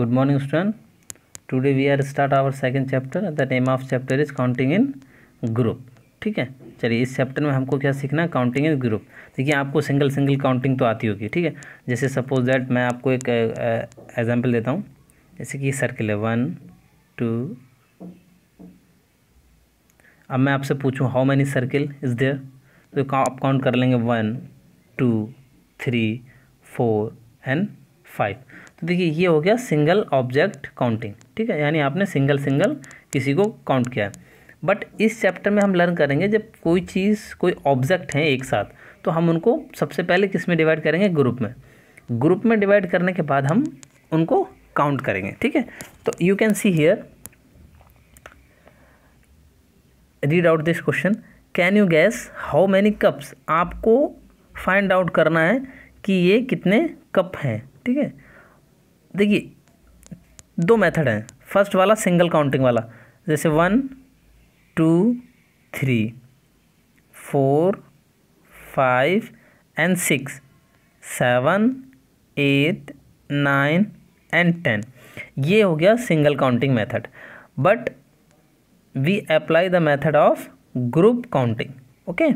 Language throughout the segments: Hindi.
good morning student today we are start our second chapter the name of chapter is counting in group ठीक है चलिए इस चैप्टर में हमको क्या सीखना है काउंटिंग इन ग्रुप देखिए आपको सिंगल सिंगल काउंटिंग तो आती होगी ठीक है जैसे सपोज दैट मैं आपको एक एग्जांपल देता हूँ जैसे कि सर्किल है वन टू अब मैं आपसे पूछूँ how many circle is there तो आप काउंट कर लेंगे one two three four and five तो देखिए ये हो गया सिंगल ऑब्जेक्ट काउंटिंग ठीक है यानी आपने सिंगल सिंगल किसी को काउंट किया है बट इस चैप्टर में हम लर्न करेंगे जब कोई चीज़ कोई ऑब्जेक्ट हैं एक साथ तो हम उनको सबसे पहले किस में डिवाइड करेंगे ग्रुप में ग्रुप में डिवाइड करने के बाद हम उनको काउंट करेंगे ठीक है तो you can see here read out this question can you guess how many cups आपको फाइंड आउट करना है कि ये कितने कप हैं ठीक है देखिए दो मेथड हैं फर्स्ट वाला सिंगल काउंटिंग वाला जैसे one two three four five and six seven eight nine and ten ये हो गया single counting method but we apply the method of group counting okay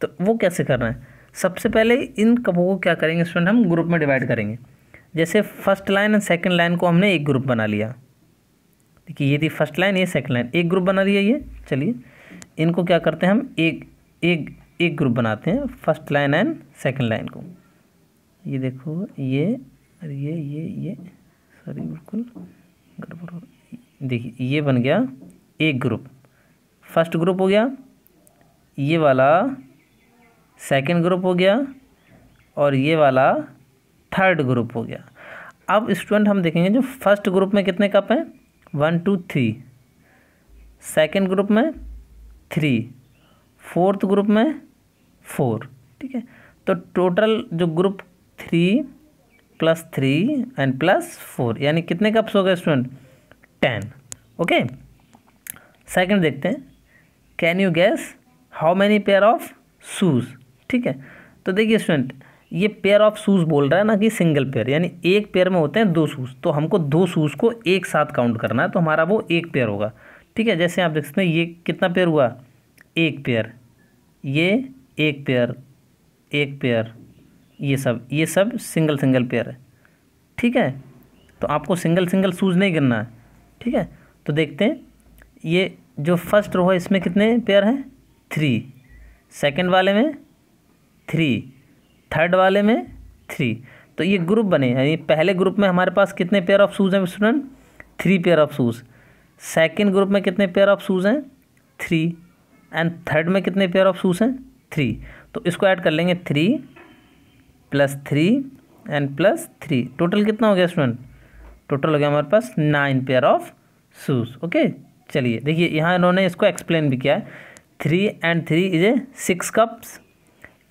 तो वो कैसे करना है सबसे पहले इन कपों को क्या करेंगे स्टूडेंट हम ग्रुप में डिवाइड करेंगे जैसे first line and second line को हमने एक ग्रुप बना लिया देखिए ये थी फर्स्ट लाइन ये सेकेंड लाइन एक ग्रुप बना लिया ये चलिए इनको क्या करते हैं हम एक एक एक ग्रुप बनाते हैं first line and second line को ये देखो ये और ये ये ये सॉरी बिल्कुल गड़बड़ देखिए ये बन गया एक ग्रुप फर्स्ट ग्रुप हो गया ये वाला सेकेंड ग्रुप हो गया और ये वाला थर्ड ग्रुप हो गया अब स्टूडेंट हम देखेंगे जो फर्स्ट ग्रुप में कितने कप हैं one two three second group में थ्री फोर्थ ग्रुप में फोर ठीक है तो टोटल जो group three plus three and plus four यानी कितने कप्स हो गए स्टूडेंट टेन ओके सेकंड देखते हैं can you guess how many pair of shoes ठीक है तो देखिए स्टूडेंट ये पेयर ऑफ शूज़ बोल रहा है ना कि सिंगल पेयर यानी एक पेयर में होते हैं दो शूज़ तो हमको दो शूज़ को एक साथ काउंट करना है तो हमारा वो एक पेयर होगा ठीक है जैसे आप देख सकते हैं ये कितना पेयर हुआ एक पेयर ये एक पेयर एक पेयर ये सब ये सब सिंगल सिंगल पेयर है ठीक है तो आपको सिंगल सिंगल शूज़ नहीं गिनना है ठीक है तो देखते हैं ये जो फर्स्ट रो है इसमें कितने पेयर हैं थ्री सेकेंड वाले में थ्री थर्ड वाले में थ्री तो ये ग्रुप बने यानी पहले ग्रुप में हमारे पास कितने पेयर ऑफ शूज़ हैं student three pair of shoes second group में कितने पेयर ऑफ शूज़ हैं थ्री एंड थर्ड में कितने पेयर ऑफ शूज़ हैं थ्री तो इसको ऐड कर लेंगे three plus three and plus three total कितना हो गया स्टूडेंट टोटल हो गया हमारे पास nine pair of shoes okay चलिए देखिए यहाँ इन्होंने इसको एक्सप्लेन भी किया है three and three is a six cups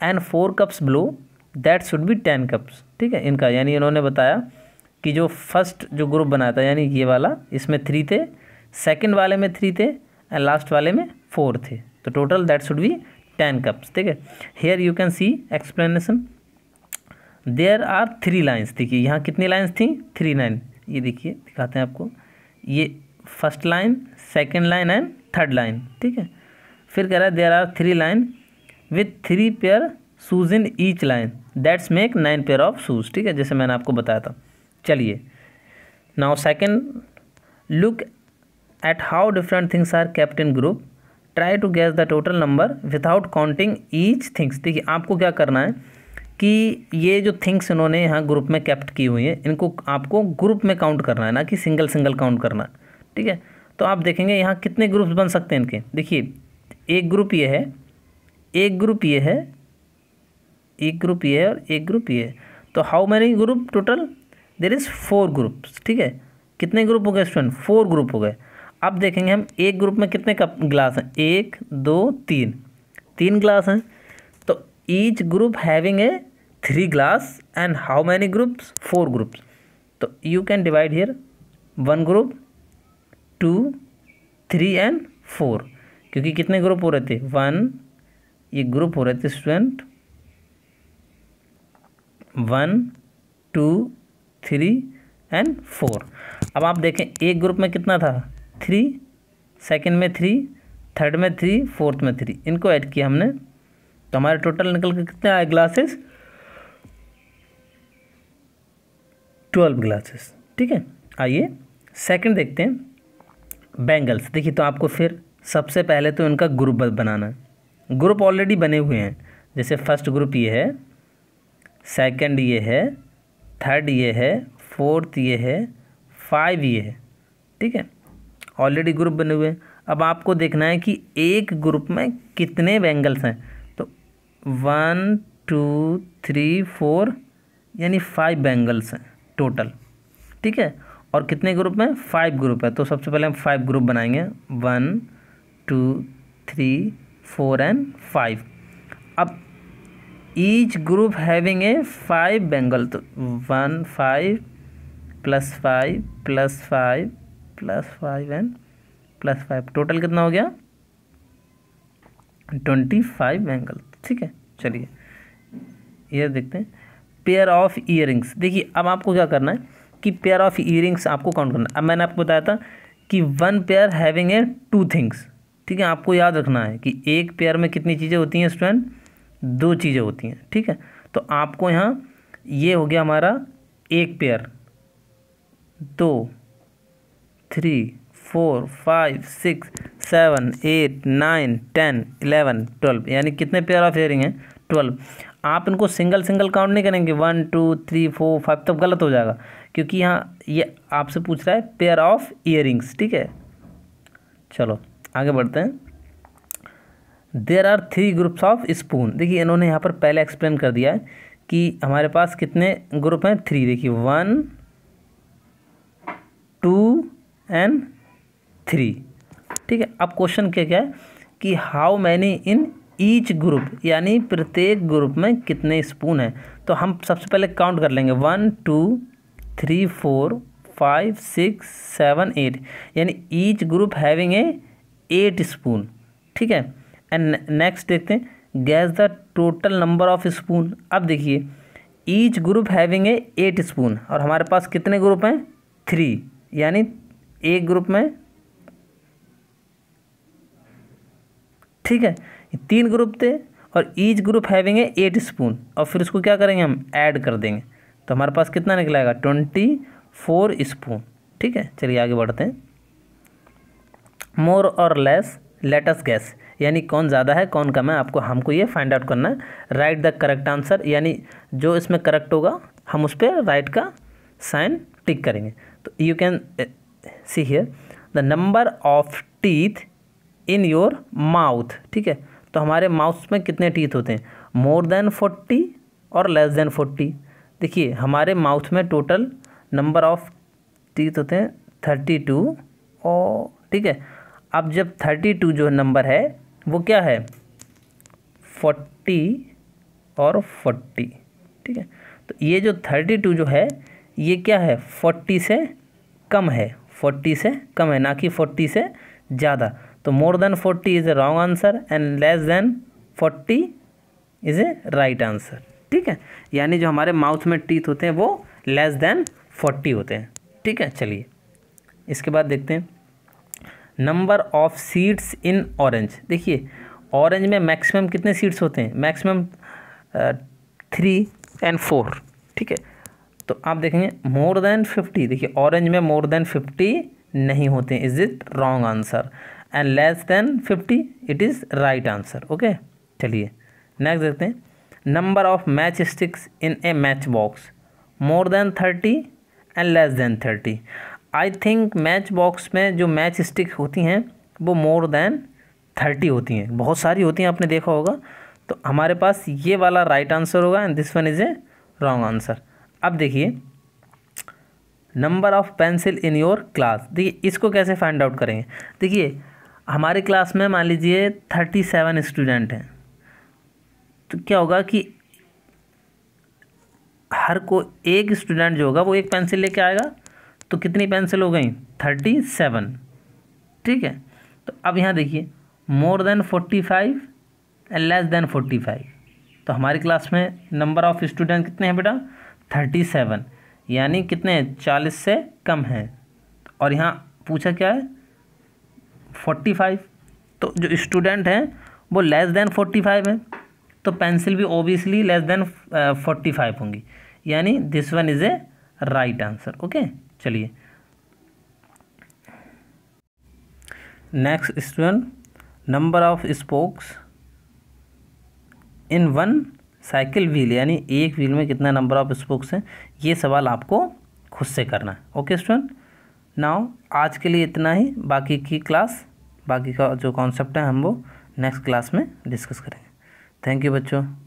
and four cups blue that should be ten cups ठीक है इनका यानी इन्होंने बताया कि जो फर्स्ट जो ग्रुप बनाया था यानी ये वाला इसमें थ्री थे सेकंड वाले में थ्री थे एंड लास्ट वाले में फोर थे तो total that should be ten cups ठीक है here you can see explanation there are three lines देखिए यहाँ कितनी लाइन्स थी थ्री लाइन ये देखिए दिखाते हैं आपको ये first line second line and third line ठीक है फिर कह रहा है there are three line with three pair shoes in each line that's make nine pair of shoes ठीक है जैसे मैंने आपको बताया था चलिए now second look at how different things are kept in group try to guess the total number without counting each things देखिए आपको क्या करना है कि ये जो थिंग्स इन्होंने यहाँ ग्रुप में कैप्ट की हुई हैं इनको आपको ग्रुप में काउंट करना है ना कि सिंगल सिंगल काउंट करना है ठीक है तो आप देखेंगे यहाँ कितने ग्रुप्स बन सकते हैं इनके देखिए एक ग्रुप ये है एक ग्रुप ये है एक ग्रुप ये है और एक ग्रुप ये तो how many group total there is four groups ठीक है कितने ग्रुप हो गए स्टूडेंट फोर ग्रुप हो गए अब देखेंगे हम एक ग्रुप में कितने कप ग्लास हैं एक दो तीन तीन ग्लास हैं तो each group having a three glass and how many groups four groups तो you can divide here one group two three and four क्योंकि कितने ग्रुप हो रहे थे वन ये ग्रुप हो रहे थे student one two three and four अब आप देखें एक ग्रुप में कितना था थ्री सेकंड में थ्री थर्ड में थ्री फोर्थ में थ्री इनको ऐड किया हमने तो हमारे टोटल निकल के कितने आए ग्लासेस ट्वेल्व ग्लासेस ठीक है आइए सेकंड देखते हैं बैंगल्स देखिए तो आपको फिर सबसे पहले तो इनका ग्रुप बनाना है ग्रुप ऑलरेडी बने हुए हैं जैसे फर्स्ट ग्रुप ये है सेकंड ये है थर्ड ये है फोर्थ ये है फाइव ये है ठीक है ऑलरेडी ग्रुप बने हुए हैं अब आपको देखना है कि एक ग्रुप में कितने बैंगल्स हैं तो वन टू थ्री फोर यानी फाइव बैंगल्स हैं टोटल ठीक है और कितने ग्रुप में फाइव ग्रुप है तो सबसे पहले हम फाइव ग्रुप बनाएंगे one two three four and five each group having a five bangle तो one five plus five plus five plus five and plus five total कितना हो गया ट्वेंटी फाइव बेंगल ठीक है चलिए ये देखते हैं पेयर ऑफ ईयर देखिए अब आपको क्या करना है कि पेयर ऑफ ईयर आपको काउंट करना है अब मैंने आपको बताया था कि one pair having a two things ठीक है आपको याद रखना है कि एक पेयर में कितनी चीज़ें होती हैं स्टूडेंट दो चीज़ें होती हैं ठीक है तो आपको यहाँ ये हो गया हमारा एक पेयर दो three four five six seven eight nine ten eleven twelve यानी कितने पेयर ऑफ हेयरिंग हैं ट्वेल्व आप इनको सिंगल सिंगल काउंट नहीं करेंगे one two three four five तब गलत हो जाएगा क्योंकि यहाँ ये आपसे पूछ रहा है पेयर ऑफ ईयरिंग्स ठीक है चलो आगे बढ़ते हैं there are three groups of spoon देखिए इन्होंने यहाँ पर पहले एक्सप्लेन कर दिया है कि हमारे पास कितने ग्रुप हैं थ्री देखिए वन टू एंड थ्री ठीक है अब क्वेश्चन क्या क्या है कि how many in each group यानी प्रत्येक ग्रुप में कितने स्पून हैं तो हम सबसे पहले काउंट कर लेंगे one two three four five six seven eight यानी each group having a eight spoon ठीक है एंड नेक्स्ट देखते हैं guess the total number of spoon अब देखिए each group having a eight spoon और हमारे पास कितने ग्रुप हैं थ्री यानी एक ग्रुप में ठीक है तीन ग्रुप थे और each group having a eight spoon और फिर उसको क्या करेंगे हम ऐड कर देंगे तो हमारे पास कितना निकलाएगा ट्वेंटी फोर स्पून ठीक है चलिए आगे बढ़ते हैं मोर और लेस लेटस गैस यानी कौन ज़्यादा है कौन कम है आपको हमको ये फाइंड आउट करना है राइट द करेक्ट आंसर यानी जो इसमें करेक्ट होगा हम उस पर राइट का साइन टिक करेंगे तो you can see here the number of teeth in your mouth ठीक है तो हमारे माउथ में कितने टीथ होते हैं मोर देन फोर्टी और लेस देन फोर्टी देखिए हमारे माउथ में टोटल नंबर ऑफ टीथ होते हैं थर्टी टू और ठीक है अब जब थर्टी टू जो नंबर है वो क्या है फोर्टी और फोर्टी ठीक है तो ये जो थर्टी टू जो है ये क्या है फोर्टी से कम है फोर्टी से कम है ना कि फोर्टी से ज़्यादा तो more than forty is a wrong answer and less than forty is a right answer ठीक है यानी जो हमारे माउथ में टीथ होते हैं वो लेस देन फोर्टी होते हैं ठीक है चलिए इसके बाद देखते हैं number of seats in orange देखिए ऑरेंज में मैक्सिमम कितने सीट्स होते हैं मैक्सिमम थ्री एंड फोर ठीक है तो आप देखेंगे मोर देन फिफ्टी देखिए ऑरेंज में मोर देन फिफ्टी नहीं होते is it wrong answer and less than fifty it is right answer okay चलिए नेक्स्ट देखते हैं number of match sticks in a match box more than thirty and less than thirty I think match box में जो मैच स्टिक होती हैं वो मोर देन थर्टी होती हैं बहुत सारी होती हैं आपने देखा होगा तो हमारे पास ये वाला राइट आंसर होगा and this one is a wrong answer अब देखिए number of pencil in your class देखिए इसको कैसे फाइंड आउट करेंगे देखिए हमारे क्लास में मान लीजिए थर्टी सेवन स्टूडेंट हैं तो क्या होगा कि हर को एक स्टूडेंट जो होगा वो एक पेंसिल लेके आएगा तो कितनी पेंसिल हो गई थर्टी सेवन ठीक है तो अब यहाँ देखिए more than forty five and less than forty five तो हमारी क्लास में नंबर ऑफ़ स्टूडेंट कितने हैं बेटा थर्टी सेवन यानी कितने चालीस से कम हैं और यहाँ पूछा क्या है फोर्टी फाइव तो जो स्टूडेंट हैं वो लेस देन फोर्टी फाइव है तो पेंसिल भी obviously less than forty five होंगी यानी this one is a right answer okay चलिए next student number of spokes in one cycle wheel यानी एक व्हील में कितना नंबर ऑफ स्पोक्स हैं ये सवाल आपको खुद से करना है ओके स्टूडेंट नाउ आज के लिए इतना ही बाकी की क्लास बाकी का जो कॉन्सेप्ट है हम वो नेक्स्ट क्लास में डिस्कस करेंगे थैंक यू बच्चों